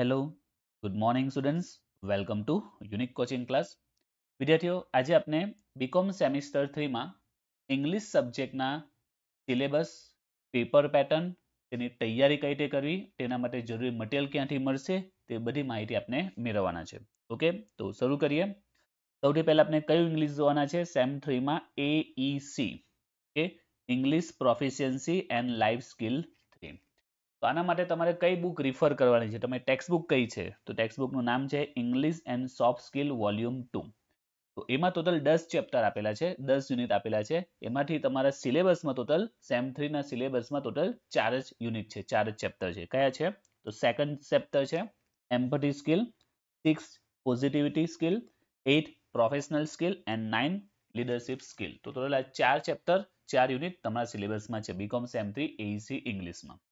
hello good morning students welcome to unique coaching class વિદ્યાર્થીઓ આજે આપણે બીકોમ સેમિસ્ટર થ્રીમાં ઇંગ્લિશ સબ્જેક્ટના સિલેબસ પેપર પેટર્ન તેની તૈયારી કઈ રીતે કરવી તેના માટે જરૂરી મટીરિયલ ક્યાંથી મળશે તે બધી માહિતી આપણે મેળવવાના છે ઓકે તો શરૂ કરીએ સૌથી પહેલાં આપણે કયું ઇંગ્લિશ જોવાના છે સેમ થ્રીમાં AEC okay English proficiency and life skill તો આના માટે તમારે કઈ બુક રિફર કરવાની છે તમે ટેક્સ્ટબુક કઈ છે તો ટેક્સ્ટ બુકનું નામ છે English and soft skill volume two તો એમાં ટોટલ દસ ચેપ્ટર આપેલા છે દસ યુનિટ આપેલા છે એમાંથી તમારા સિલેબસમાં ટોટલ સેમ થ્રીના સિલેબસમાં ટોટલ ચાર જ યુનિટ છે ચાર જ ચેપ્ટર છે કયા છે તો સેકન્ડ ચેપ્ટર છે empathy skill six positivity skill eight professional skill and nine leadership skill તો ટોટલ આ ચાર ચેપ્ટર ચાર યુનિટ તમારા સિલેબસમાં છે બીકોમ સેમ થ્રી એઈસી ઇંગ્લિશમાં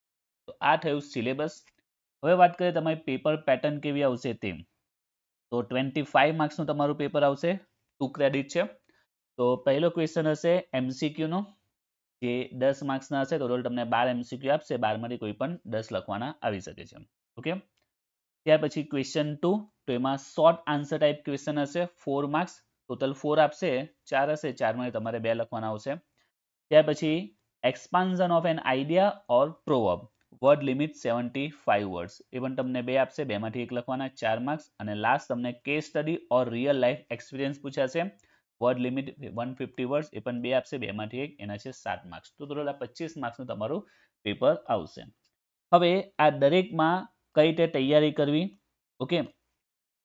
આ થયું સિલેબસ હવે વાત કરીએ તમારી પેપર પેટર્ન કેવી આવશે તે તો ટ્વેન્ટી ફાઈવ માર્ક્સનું તમારું પેપર આવશે ટુ ક્રેડિટ છે તો પહેલો ક્વેશ્ચન હશે એમસીક્યુનો જે દસ માર્ક્સના હશે ટોટલ તમને બાર એમસીક્યુ આપશે બારમાંથી કોઈ પણ દસ લખવાના આવી શકે છે ઓકે ત્યાર પછી ક્વેશ્ચન ટુ તો એમાં શોર્ટ આન્સર ટાઈપ ક્વેશ્ચન હશે ફોર માર્ક્સ ટોટલ ફોર આપશે ચાર હશે ચારમાં તમારે બે લખવાના આવશે ત્યાર પછી expansion of an idea or proverb word limit seventy five words એ પણ તમને બે આપશે બેમાંથી એક લખવાના ચાર માર્ક્સ અને લાસ્ટ તમને case study or real life experience પૂછાશે word limit one fifty words એ પણ બે આપશે બેમાંથી એક એના છે સાત માર્ક્સ તો ટોટલ આ પચીસ માર્ક્સનું તમારું પેપર આવશે હવે આ દરેકમાં કઈ રીતે તૈયારી કરવી ઓકે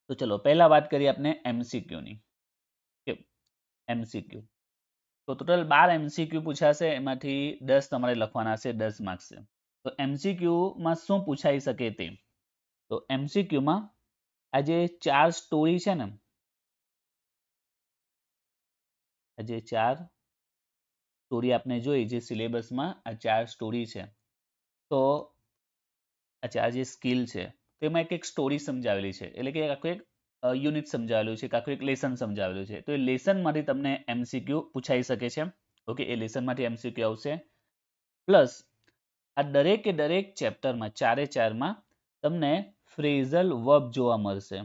તો ચલો પહેલા વાત કરીએ આપણે એમસીક્યુની ઓકે એમસીક્યુ તો ટોટલ બાર એમસીક્યુ પૂછાશે એમાંથી દસ તમારે લખવાના છે દસ માર્ક્સ તો MCQ માં શું પૂછાઈ શકે તે તો MCQ આ જે ચાર સ્ટોરી છે ને આ જે ચાર સ્ટોરી આપણે જોઈ જે સિલેબસમાં આ ચાર સ્ટોરી છે તો આ ચાર જે સ્કિલ છે તેમાં એક એક સ્ટોરી સમજાવેલી છે એટલે કે આખું એક યુનિટ સમજાવેલું છે આખું એક લેસન સમજાવેલું છે તો એ લેસનમાંથી તમને એમસીક્યુ પૂછાઈ શકે છે ઓકે એ લેસનમાંથી એમસીક્યુ આવશે પ્લસ આ દરેકે દરેક ચેપ્ટરમાં ચારે ચારમાં તમને ફ્રેઝલ વર્બ જોવા મળશે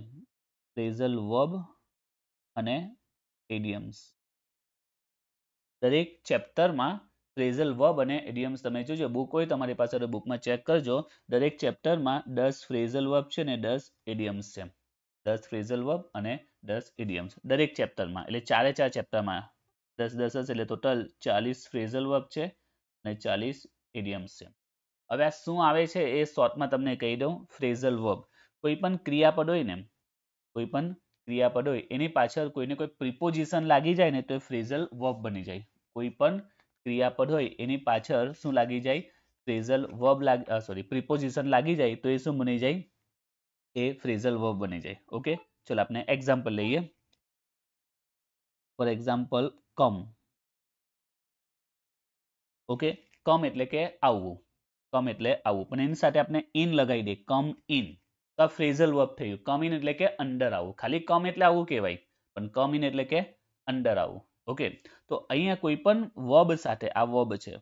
ફ્રેઝલ વર્બ અને એડિયમ્સ દરેક ચેપ્ટરમાં ફ્રેઝલ વર્બ અને એડિયમ્સ તમે જોજો બુક હોય તમારી પાસે બુકમાં ચેક કરજો દરેક ચેપ્ટરમાં દસ ફ્રેઝલ વર્બ છે ને દસ એડિયમ્સ છે દસ ફ્રેઝલ વર્બ અને દસ એડિયમ્સ દરેક ચેપ્ટરમાં એટલે ચારે ચાર ચેપ્ટરમાં દસ દસ એટલે ટોટલ ચાલીસ ફ્રેઝલ વર્બ છે અને ચાલીસ ઇડિયમ્સ છે હવે આ શું આવે છે એ શોર્ટમાં તમને કહી દઉં ફ્રેઝલ વર્બ કોઈ પણ ક્રિયાપદ હોય ને કોઈ પણ ક્રિયાપદ હોય એની પાછળ કોઈને કોઈ પ્રિપોઝિશન લાગી જાય ને તો એ ફ્રેઝલ વર્બ બની જાય કોઈ પણ ક્રિયાપદ હોય એની પાછળ શું લાગી જાય ફ્રેઝલ વર્બ લાગ સોરી પ્રિપોઝિશન લાગી જાય તો એ શું બની જાય એ ફ્રેઝલ વર્બ બની જાય ઓકે ચલો આપણે એક્ઝામ્પલ લઈએ for example come okay come એટલે કે આવવું કમ એટલે આવવું પણ એની સાથે આપણે ઇન લગાવી દઈએ કમ ઇન તો ફ્રેઝલ વર્બ થયું કમ ઇન એટલે કે અંડર આવું ખાલી કમ એટલે આવું કહેવાય પણ કમ ઇન એટલે કે અંડર આવું ઓકે તો અહીંયા કોઈ પણ વર્બ સાથે આ વર્બ છે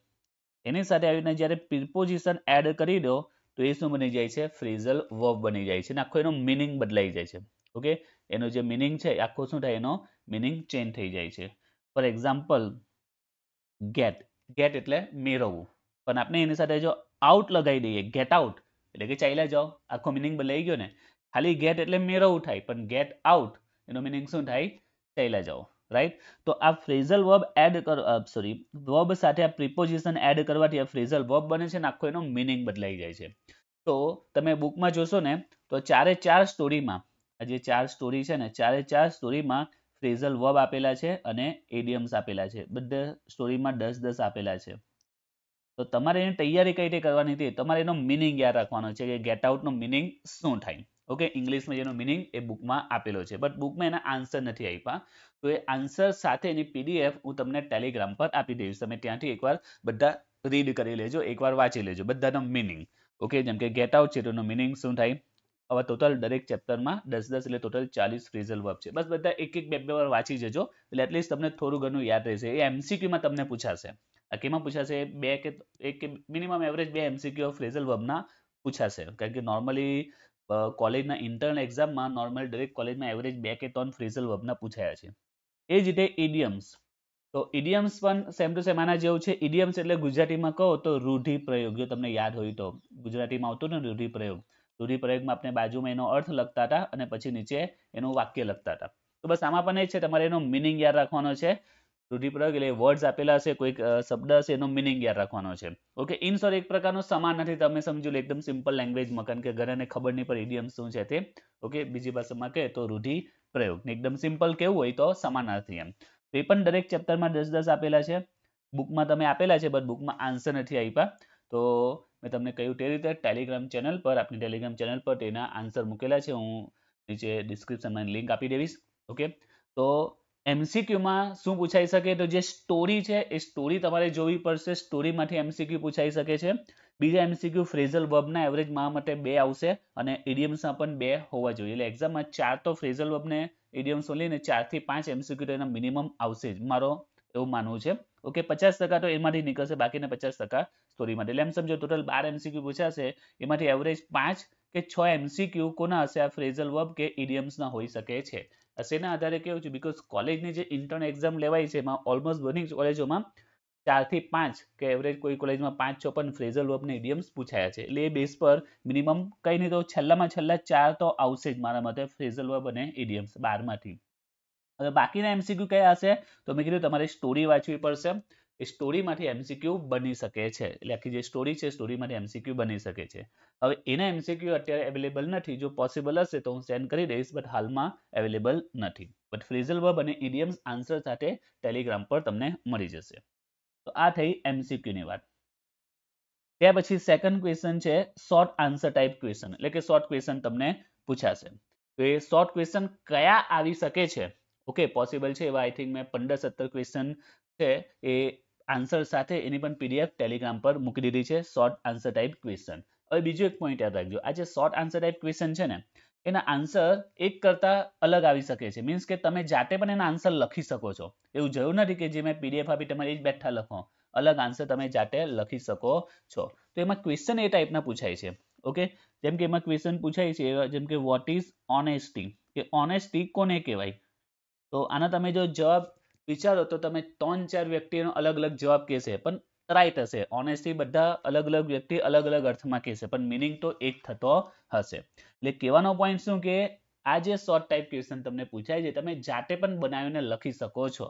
એની સાથે આવીને જ્યારે પ્રિપોઝિશન એડ કરી દો તો એ શું બની જાય છે ફ્રેઝલ વર્બ બની જાય છે અને આખો એનો મિનિંગ બદલાઈ જાય છે ઓકે એનો જે મિનિંગ છે આખો શું થાય એનો મિનિંગ ચેન્જ થઈ જાય છે ફોર એક્ઝામ્પલ ગેટ ગેટ એટલે મેળવવું પણ આપણે એની સાથે જો આઉટ લગાવી દઈએ ગેટ આઉટ એટલે કે ચાલ્યા જાઓ આખો મિનિંગ બદલાઈ ગયો ને ખાલી ગેટ એટલે મેળવવું થાય પણ ગેટ આઉટ એનો મિનિંગ શું થાય ચાલ્યા જાઓ રાઈટ તો આ ફ્રેઝલ વર્બ એડ કર સોરી વર્બ સાથે આ પ્રિપોઝિશન એડ કરવાથી આ ફ્રેઝલ વર્બ બને છે ને આખો એનો મિનિંગ બદલાઈ જાય છે તો તમે બુકમાં જોશો ને તો ચારે ચાર સ્ટોરીમાં આ જે ચાર સ્ટોરી છે ને ચારે ચાર સ્ટોરીમાં ફ્રેઝલ વર્બ આપેલા છે અને એડિયમ્સ આપેલા છે બધા સ્ટોરીમાં દસ દસ આપેલા છે તો તમારે એની તૈયારી કઈ રીતે કરવાની હતી તમારે એનો મિનિંગ યાદ રાખવાનો છે કે ગેટ આઉટનો મિનિંગ શું થાય ઓકે ઇંગ્લિશમાં જેનો મિનિંગ એ બુકમાં આપેલો છે બટ બુકમાં એના આન્સર નથી આપ્યા તો એ આન્સર સાથે એની પીડીએફ હું તમને ટેલિગ્રામ પર આપી દઈશ તમે ત્યાંથી એકવાર બધા રીડ કરી લેજો એકવાર વાંચી લેજો બધાનો મિનિંગ ઓકે જેમ કે ગેટ આઉટ છે તેનો મિનિંગ શું થાય હવે ટોટલ દરેક ચેપ્ટરમાં દસ દસ એટલે ટોટલ ચાલીસ ફ્રેઝલ વર્બ છે બસ બધા એક એક બે બે વાર વાંચી જજો એટલે એટલીસ્ટ તમને થોડું ઘણું યાદ રહેશે એ એમસીક્યુમાં તમને પૂછાશે કેમાં પૂછાશે બે કે એક કે મિનિમમ એવરેજ બે એમસીક્યુ ફ્રેઝલ વર્બના પૂછાશે કારણ કે નોર્મલી કોલેજના ઇન્ટર્નલ એક્ઝામમાં નોર્મલ દરેક કોલેજમાં એવરેજ બે કે ત્રણ ફ્રીઝલ વર્બના પૂછાયા છે એ જ રીતે ઇડિયમ્સ તો ઇડિયમ્સ પણ સેમ ટુ સેમ આના જેવું છે ઇડિયમ્સ એટલે ગુજરાતીમાં કહો તો રૂઢિપ્રયોગ જો તમને યાદ હોય તો ગુજરાતીમાં આવતું ને પ્રયોગ રૂઢિપ્રયોગમાં આપણે બાજુમાં એનો અર્થ લખતા હતા અને પછી નીચે એનું વાક્ય લખતા હતા તો બસ આમાં પણ એ છે તમારે એનો મિનિંગ યાદ રાખવાનો છે રૂઢિપ્રયોગ એટલે વર્ડ્સ આપેલા હશે કોઈક શબ્દ હશે એનો મિનિંગ યાદ રાખવાનો છે ઓકે ઇન સોર એક પ્રકારનો સમાન નથી તમે સમજો લો એકદમ સિમ્પલ લેંગ્વેજમાં કારણ કે ઘરેને ખબર નહીં પડે ઇડિયમ શું છે તે ઓકે બીજી ભાષામાં કહે તો રૂઢિપ્રયોગ એકદમ સિમ્પલ કેવું હોય તો સમાન નથી એમ તો એ પણ દરેક ચેપ્ટરમાં દસ દસ આપેલા છે બુકમાં તમે આપેલા છે બટ બુકમાં આન્સર નથી આપ્યા તો મેં તમને કહ્યું તે રીતે ટેલિગ્રામ ચેનલ પર આપની ટેલિગ્રામ ચેનલ પર તેના આન્સર મૂકેલા છે હું નીચે ડિસ્ક્રિપ્શનમાં લિંક આપી દેવીશ ઓકે તો એમસીક્યુમાં શું પૂછાઈ શકે તો જે સ્ટોરી છે એ સ્ટોરી તમારે જોવી પડશે સ્ટોરીમાંથી એમસીક્યુ પૂછાઈ શકે છે બીજા એમસીક્યુ ફ્રેઝલ વર્બના એવરેજ માં માટે બે આવશે અને ઇડિયમ્સમાં પણ બે હોવા જોઈએ એટલે એક્ઝામમાં ચાર તો ફ્રેઝલ વર્બને ઇડિયમ્સ ઓનલી અને ચારથી પાંચ એમસીક્યુ તો એના મિનિમમ આવશે જ મારો એવું માનવું છે ઓકે પચાસ ટકા તો એમાંથી નીકળશે બાકીના પચાસ ટકા સ્ટોરી માટે એટલે એમ સમજો ટોટલ બાર એમસીક્યુ પૂછાશે એમાંથી એવરેજ પાંચ કે છ એમસીક્યુ કોના હશે આ ફ્રેઝલ વર્બ કે ઇડિયમ્સના હોઈ શકે છે શેના આધારે કેવું છે બીકોઝ કોલેજની જે ઇન્ટર્ન એક્ઝામ લેવાય છે એમાં ઓલમોસ્ટ બધી કોલેજોમાં ચારથી પાંચ કે એવરેજ કોઈ કોલેજમાં પાંચ છ પણ ફ્રેઝલ વર્બને ઇડિયમ્સ પૂછાયા છે એટલે એ બેઝ પર મિનિમમ કંઈ નહીં તો છેલ્લામાં છેલ્લા ચાર તો આવશે જ મારા મતે ફ્રેઝલ વર્બ અને ઇડિયમ્સ બારમાંથી હવે બાકીના એમસીક્યુ કયા હશે તો મેં કીધું તમારે સ્ટોરી વાંચવી પડશે એ સ્ટોરીમાંથી એમસીક્યુ બની શકે છે એટલે આખી જે સ્ટોરી છે સ્ટોરીમાંથી એમસીક્યુ બની શકે છે હવે એના એમસીક્યુ અત્યારે અવેલેબલ નથી જો પોસિબલ હશે તો હું સેન્ડ કરી દઈશ બટ હાલમાં અવેલેબલ નથી બટ ફ્રેઝલ વર્બ અને ઇડિયમ્સ આન્સર સાથે ટેલિગ્રામ પર તમને મળી જશે તો આ થઈ એમસીક્યુની વાત ત્યાર પછી સેકન્ડ ક્વેશ્ચન છે શોર્ટ આન્સર ટાઈપ ક્વેશ્ચન એટલે કે શોર્ટ ક્વેશ્ચન તમને પૂછાશે તો એ શોર્ટ ક્વેશ્ચન કયા આવી શકે છે ઓકે પોસિબલ છે એવા આઈ થિંક મેં પંદર સત્તર ક્વેશ્ચન છે એ આન્સર સાથે એની પણ પીડીએફ ટેલિગ્રામ પર મૂકી દીધી છે શોર્ટ આન્સર ટાઈપ ક્વેશ્ચન હવે બીજું એક પોઈન્ટ યાદ રાખજો આ જે શોર્ટ આન્સર ટાઈપ ક્વેશ્ચન છે ને એના આન્સર એક કરતાં અલગ આવી શકે છે મીન્સ કે તમે જાતે પણ એના આન્સર લખી શકો છો એવું જરૂર નથી કે જે મેં પીડીએફ આપી તમારે એ જ બેઠા લખો અલગ આન્સર તમે જાતે લખી શકો છો તો એમાં ક્વેશ્ચન એ ટાઈપના પૂછાય છે ઓકે જેમ કે એમાં ક્વેશ્ચન પૂછાય છે જેમ કે વોટ ઇઝ ઓનેસ્ટી કે ઓનેસ્ટી કોને કહેવાય તો આના તમે જો જવાબ વિચારો તો તમે ત્રણ ચાર વ્યક્તિનો અલગ અલગ જવાબ કહેશે પણ રાઈટ હશે ઓનેસ્ટલી બધા અલગ અલગ વ્યક્તિ અલગ અલગ અર્થમાં કહેશે પણ મિનિંગ તો એક થતો હશે એટલે કહેવાનો પોઈન્ટ શું કે આ જે શોર્ટ ટાઈપ ક્વેશ્ચન તમને પૂછાય છે તમે જાતે પણ બનાવીને લખી શકો છો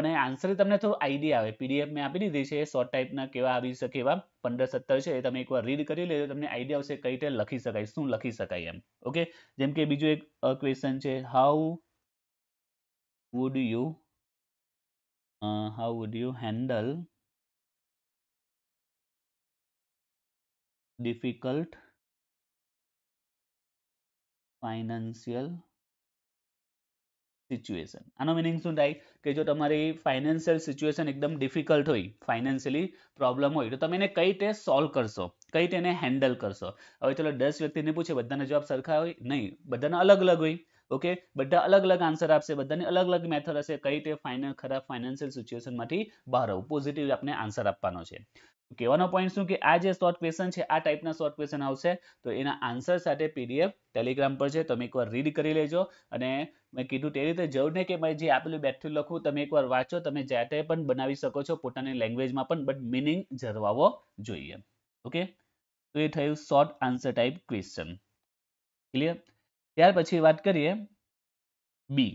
પણ એ આન્સર તમને થોડો આઈડિયા આવે પીડીએફ મેં આપી દીધી છે શોર્ટ ટાઈપના કેવા આવી શકે એવા પંદર સત્તર છે એ તમે એકવાર રીડ કરી લેજો તમને આઈડિયા આવશે કઈ રીતે લખી શકાય શું લખી શકાય એમ ઓકે જેમ કે બીજું એક ક્વેશ્ચન છે how would you uh, how would you handle difficult financial situation આનો મિનિંગ શું થાય કે જો તમારી ફાઇનાન્શિયલ સિચ્યુએશન એકદમ ડિફિકલ્ટ હોય ફાઇનાન્શિયલી પ્રોબ્લેમ હોય તો તમે એને કઈ રીતે સોલ્વ કરશો કઈ રીતે એને હેન્ડલ કરશો હવે ચલો દસ વ્યક્તિને પૂછે બધાના જવાબ સરખા હોય નહીં બધાના અલગ અલગ હોય ઓકે બધા અલગ અલગ આન્સર આપશે બધાને અલગ અલગ મેથડ હશે કઈ રીતે ફાઇનલ ખરાબ ફાઇનાન્શિયલ સિચ્યુએશનમાંથી બહાર આવું પોઝિટિવ આપણે આન્સર આપવાનો છે કહેવાનો પોઈન્ટ શું કે આ જે શોર્ટ ક્વેશ્ચન છે આ ટાઈપના શોર્ટ ક્વેશ્ચન આવશે તો એના આન્સર સાથે પીડીએફ ટેલિગ્રામ પર છે તમે એકવાર રીડ કરી લેજો અને મેં કીધું તે રીતે જરૂર નહીં કે મેં જે આપેલું બેઠું લખું તમે એકવાર વાંચો તમે જાતે પણ બનાવી શકો છો પોતાની લેંગ્વેજમાં પણ બટ મિનિંગ જરવાવો જોઈએ ઓકે તો એ થયું short answer type question clear ત્યાર પછી વાત કરીએ B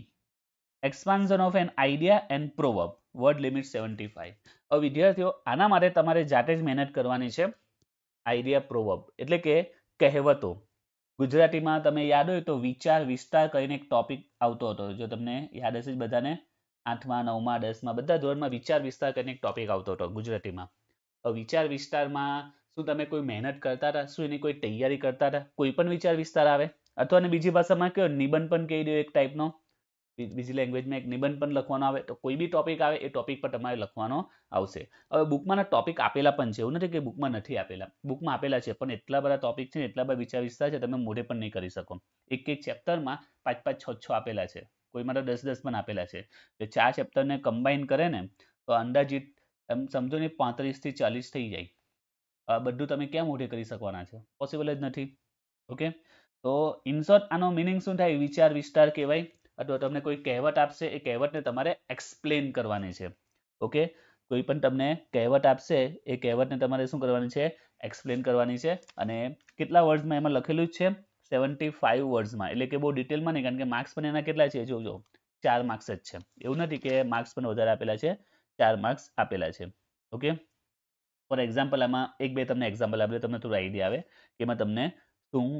expansion of an idea and proverb word limit seventy five હવે વિદ્યાર્થીઓ આના માટે તમારે જાતે જ મહેનત કરવાની છે આઈડિયા પ્રોવર્બ એટલે કે કહેવતો ગુજરાતીમાં તમે યાદ હોય તો વિચાર વિસ્તાર કરીને એક ટોપિક આવતો હતો જો તમને યાદ હશે જ બધાને આઠમાં નવમાં દસમાં બધા ધોરણમાં વિચાર વિસ્તાર કરીને એક ટોપિક આવતો હતો ગુજરાતીમાં હવે વિચાર વિસ્તારમાં શું તમે કોઈ મહેનત કરતા હતા શું એની કોઈ તૈયારી કરતા હતા કોઈ પણ વિચાર વિસ્તાર આવે અથવા અને બીજી ભાષામાં કયો નિબંધ પણ કહી દો એક ટાઈપનો બીજી લેંગ્વેજમાં એક નિબંધ પણ લખવાનો આવે તો કોઈ બી ટોપિક આવે એ ટોપિક પર તમારે લખવાનો આવશે હવે બુકમાંના ટોપિક આપેલા પણ છે એવું નથી કે બુકમાં નથી આપેલા બુકમાં આપેલા છે પણ એટલા બધા ટોપિક છે ને એટલા બધા વિચાર વિસ્તાર છે તમે મોઢે પણ નહીં કરી શકો એક એક ચેપ્ટરમાં પાંચ પાંચ છ છ આપેલા છે કોઈમાં તો દસ દસ પણ આપેલા છે તો ચાર ચેપ્ટરને કમ્બાઈન કરે ને તો અંદાજીત એમ સમજો ને પાંત્રીસથી ચાલીસ થઈ જાય બધું તમે ક્યાં મોઢે કરી શકવાના છે પોસિબલ જ નથી ઓકે તો ઇન્સર્ટ આનો મિનિંગ શું થાય વિચાર વિસ્તાર કહેવાય અથવા તમને કોઈ કહેવત આપશે એ કહેવતને તમારે એક્સપ્લેન કરવાની છે ઓકે કોઈ પણ તમને કહેવત આપશે એ કહેવતને તમારે શું કરવાની છે એક્સપ્લેન કરવાની છે અને કેટલા વર્ડ્સમાં એમાં લખેલું જ છે સેવન્ટી ફાઇવ વર્ડ્સમાં એટલે કે બહુ ડિટેલમાં નહીં કારણ કે માર્ક્સ પણ એના કેટલા છે જોજો ચાર માર્ક્સ જ છે એવું નથી કે માર્ક્સ પણ વધારે આપેલા છે ચાર માર્ક્સ આપેલા છે ઓકે ફોર એક્ઝામ્પલ આમાં એક બે તમને એક્ઝામ્પલ આપે તમને થોડું આઈડિયા આવે કે એમાં તમને શું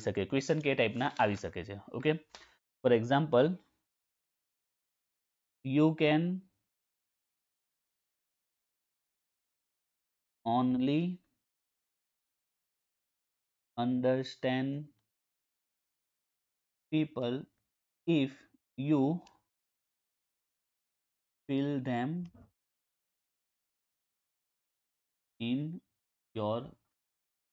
सके क्वेश्चन के टाइप सके okay for example you can only understand people if you feel them in 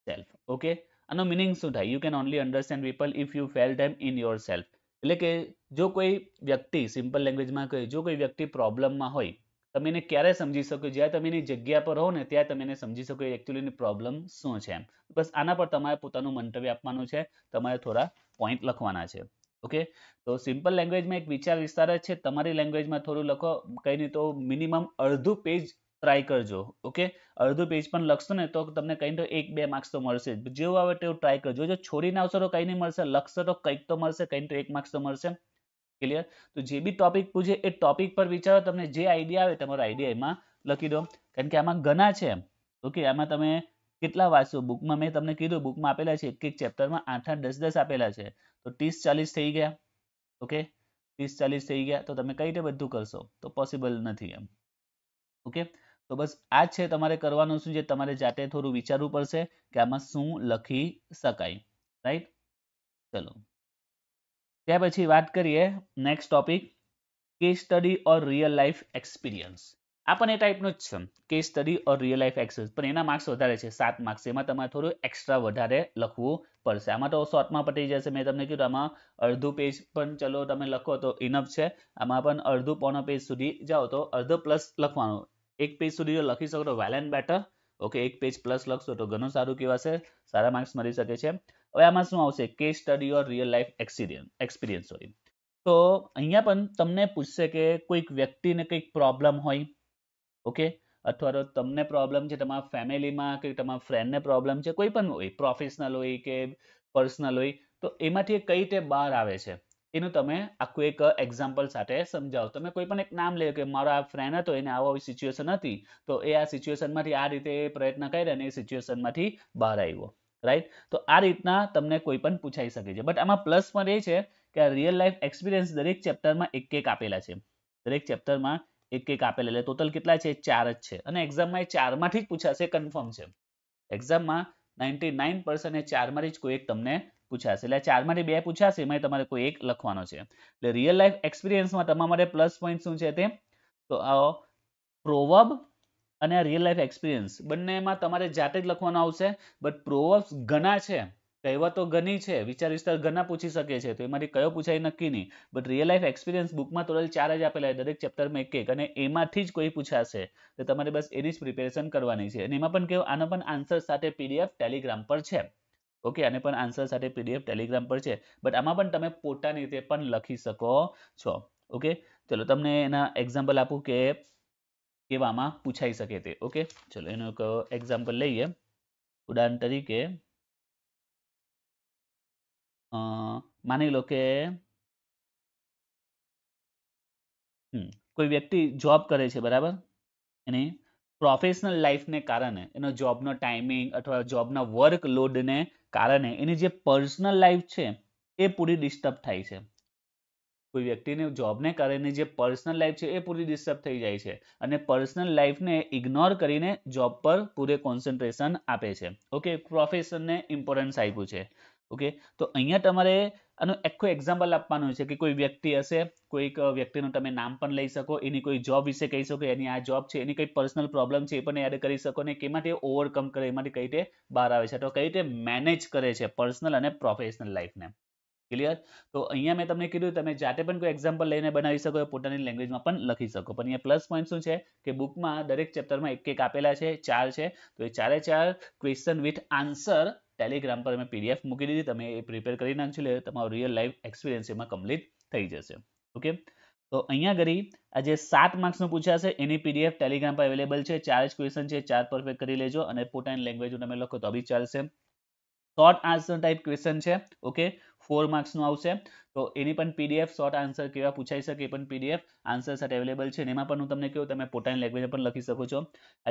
yourself okay આનો મિનિંગ શું થાય you can only understand people if you feel them in yourself એટલે કે જો કોઈ વ્યક્તિ સિમ્પલ લેંગ્વેજમાં કહે જો કોઈ વ્યક્તિ પ્રોબ્લમમાં હોય તમે એને ક્યારે સમજી શકો જ્યાં તમે એની જગ્યા પર હો ને ત્યાં તમે એને સમજી શકો એકચ્યુઅલી પ્રોબ્લેમ શું છે એમ બસ આના પર તમારે પોતાનું મંતવ્ય આપવાનું છે તમારે થોડા પોઈન્ટ લખવાના છે ઓકે તો સિમ્પલ લેંગ્વેજમાં એક વિચાર વિસ્તાર જ છે તમારી લેંગ્વેજમાં થોડું લખો કંઈ નહીં તો મિનિમમ અડધું પેજ ટ્રાય કરજો ઓકે અડધું પેજ પણ લખશો ને તો તમને કંઈ તો એક બે માર્ક્સ તો મળશે જ જેવું આવે તેવું ટ્રાય કરજો જો છોડીને આવશો તો કંઈ નહીં મળશે લખશો તો કંઈક તો મળશે કંઈ તો એક માર્ક્સ તો મળશે ક્લિયર તો જે બી ટોપિક પૂછે એ ટોપિક પર વિચારો તમને જે આઈડિયા આવે તમારો આઈડિયા એમાં લખી દો કારણ કે આમાં ઘણા છે ઓકે આમાં તમે કેટલા વાંચશો બુકમાં મેં તમને કીધું બુકમાં આપેલા છે એક એક ચેપ્ટરમાં આઠ આઠ દસ દસ આપેલા છે તો ત્રીસ ચાલીસ થઈ ગયા ઓકે ત્રીસ ચાલીસ થઈ ગયા તો તમે કઈ રીતે બધું કરશો તો પોસિબલ નથી એમ ઓકે તો બસ આ છે તમારે કરવાનું શું છે તમારે જાતે થોડું વિચારવું પડશે કે આમાં શું લખી શકાય રાઈટ ચલો ત્યાર પછી વાત કરીએ next topic case study or real life experience આ પણ એ ટાઈપનું જ છે કે study or real life experience પણ એના માર્ક્સ વધારે છે સાત માર્ક્સ એમાં તમારે થોડું એક્સ્ટ્રા વધારે લખવું પડશે આમાં તો શોર્ટમાં પટી જશે મેં તમને કીધું આમાં અડધું પેજ પણ ચલો તમે લખો તો ઇનફ છે આમાં પણ અડધું પોણો પેજ સુધી જાઓ તો અડધો પ્લસ લખવાનું એક પેજ સુધી જો લખી શકો તો વેલ એન્ડ બેટર ઓકે એક પેજ પ્લસ લખશો તો ઘણું સારું કહેવાશે સારા માર્ક્સ મળી શકે છે હવે આમાં શું આવશે કે study or real life experience experience sorry તો અહીંયા પણ તમને પૂછશે કે કોઈક વ્યક્તિને કંઈક પ્રોબ્લેમ હોય ઓકે અથવા તો તમને પ્રોબ્લેમ છે તમારા ફેમિલીમાં કે તમારા ફ્રેન્ડને પ્રોબ્લેમ છે કોઈ પણ હોય પ્રોફેશનલ હોય કે પર્સનલ હોય તો એમાંથી કઈ રીતે બહાર આવે છે એનું તમે આખું એક એક્ઝામ્પલ સાથે સમજાવો તમે કોઈ પણ એક નામ લે કે મારો આ ફ્રેન્ડ હતો એને આવો સિચ્યુએશન હતી તો એ આ સિચ્યુએશનમાંથી આ રીતે પ્રયત્ન કર્યા અને એ સિચ્યુએશનમાંથી બહાર આવ્યો રાઈટ તો આ રીતના તમને કોઈ પણ પૂછાઈ શકે છે બટ આમાં પ્લસ પણ એ છે કે આ રિયલ લાઈફ એક્સપિરિયન્સ દરેક ચેપ્ટરમાં એક એક આપેલા છે દરેક ચેપ્ટરમાં એક એક આપેલા એટલે ટોટલ કેટલા છે ચાર જ છે અને એક્ઝામમાં એ ચારમાંથી જ પૂછાશે કન્ફર્મ છે એક્ઝામમાં નાઇન્ટી નાઇન પર્સન્ટ એ ચારમાંથી જ કોઈ એક તમને પૂછાશે એટલે ચારમાંથી બે પૂછાશે એમાં તમારે કોઈ એક લખવાનો છે એટલે રિયલ લાઈફ એક્સપિરિયન્સમાં તમારા માટે પ્લસ પોઈન્ટ શું છે તે તો આવો પ્રોવબ અને આ રિયલ લાઈફ એક્સપિરિયન્સ બંનેમાં તમારે જાતે જ લખવાનો આવશે બટ પ્રોવબ્સ ઘણા છે કહેવતો ઘણી છે વિચાર વિસ્તાર ઘણા પૂછી શકે છે તો એમાંથી કયો પૂછાય નક્કી નહીં બટ રિયલ લાઈફ એક્સપિરિયન્સ બુકમાં ટોટલ ચાર જ આપેલા દરેક ચેપ્ટરમાં એક એક અને એમાંથી જ કોઈ પૂછાશે તો તમારે બસ એની જ પ્રિપેરેશન કરવાની છે અને એમાં પણ કેવું આનો પણ આન્સર સાથે પીડીએફ ટેલિગ્રામ પર છે ઓકે અને પણ આન્સર સાથે પીડીએફ ટેલિગ્રામ પર છે બટ આમાં પણ તમે પોતાની રીતે પણ લખી શકો છો ઓકે ચલો તમને એના એક્ઝામ્પલ આપું કે કેવામાં પૂછાઈ શકે તે ઓકે ચલો એનું એક એક્ઝામ્પલ લઈએ ઉદાહરણ તરીકે માની લો કે કોઈ વ્યક્તિ જોબ કરે છે બરાબર એની પ્રોફેશનલ લાઈફને કારણે એનો જોબનો ટાઈમિંગ અથવા જોબના વર્કલોડને કારણે એની જે પર્સનલ લાઈફ છે એ પૂરી ડિસ્ટર્બ થાય છે કોઈ વ્યક્તિને જોબને કારણે જે પર્સનલ લાઈફ છે એ પૂરી ડિસ્ટર્બ થઈ જાય છે અને પર્સનલ લાઈફને ઇગ્નોર કરીને જોબ પર પૂરે કોન્સન્ટ્રેશન આપે છે ઓકે પ્રોફેશનને ઇમ્પોર્ટન્સ આપ્યું છે ઓકે તો અહીંયા તમારે આનું આખું એક્ઝામ્પલ આપવાનું છે કે કોઈ વ્યક્તિ હશે કોઈક વ્યક્તિનું તમે નામ પણ લઈ શકો એની કોઈ જોબ વિશે કહી શકો એની આ જોબ છે એની કંઈ પર્સનલ પ્રોબ્લેમ છે એ પણ યાદ કરી શકો ને કેમાં ઓવરકમ કરે એમાંથી કઈ રીતે બહાર આવે છે તો કઈ રીતે મેનેજ કરે છે પર્સનલ અને પ્રોફેશનલ લાઈફને ક્લિયર તો અહીંયા મેં તમને કીધું તમે જાતે પણ કોઈ એક્ઝામ્પલ લઈને બનાવી શકો પોતાની લેંગ્વેજમાં પણ લખી શકો પણ અહીંયા પ્લસ પોઈન્ટ શું છે કે બુકમાં દરેક ચેપ્ટરમાં એક એક આપેલા છે ચાર છે તો એ ચારે ચાર ક્વેશ્ચન વિથ આન્સર ટેલિગ્રામ પર મેં પીડીએફ મૂકી દીધી તમે એ પ્રિપેર કરી નાખજો એટલે તમારો રિયલ લાઈફ એક્સપિરિયન્સ એમાં કમ્પ્લીટ થઈ જશે ઓકે તો અહીંયા આગળ આ જે સાત માર્ક્સનું પૂછાશે એની પીડીએફ ટેલિગ્રામ પર અવેલેબલ છે ચાર જ ક્વેશ્ચન છે ચાર પરફેક્ટ કરી લેજો અને પોતાની લેંગ્વેજ તમે લખો તો બી ચાલશે શોર્ટ આન્સર ટાઈપ ક્વેશ્ચન છે ઓકે ફોર માર્ક્સનું આવશે તો એની પણ પીડીએફ શોર્ટ આન્સર કેવા પૂછાઈ શકે એ પણ પીડીએફ આન્સર સાથે અવેલેબલ છે એમાં પણ હું તમને કહું તમે પોતાની લેંગ્વેજ પણ લખી શકો છો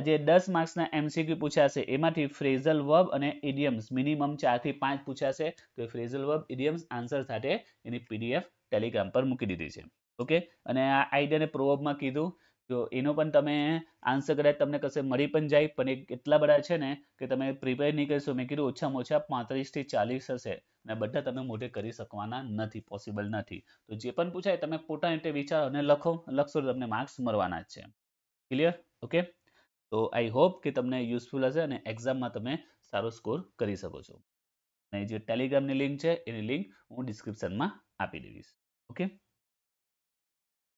આજે દસ માર્ક્સના એમસીક્યુ પૂછાશે એમાંથી ફ્રેઝલ વર્બ અને ઇડિયમ્સ મિનિમમ ચારથી પાંચ પૂછાશે તો ફ્રેઝલ વર્બ ઇડિયમ્સ આન્સર સાથે એની પીડીએફ ટેલિગ્રામ પર મૂકી દીધી છે ઓકે અને આ આઈડિયાને પ્રોવબમાં કીધું તો એનો પણ તમે આન્સર કદાચ તમને કશે મળી પણ જાય પણ એ એટલા બધા છે ને કે તમે પ્રિપેર નહીં કરશો મેં કીધું ઓછામાં ઓછા પાંત્રીસથી ચાલીસ હશે અને બધા તમે મોઢે કરી શકવાના નથી પોસિબલ નથી તો જે પણ પૂછાય તમે પોતાની રીતે વિચારો અને લખો લખશો તમને માર્ક્સ મળવાના જ છે ક્લિયર ઓકે તો આઈ હોપ કે તમને યુઝફુલ હશે અને એક્ઝામમાં તમે સારો સ્કોર કરી શકો છો અને જે ટેલિગ્રામની લિંક છે એની લિંક હું ડિસ્ક્રિપ્શનમાં આપી દઈશ ઓકે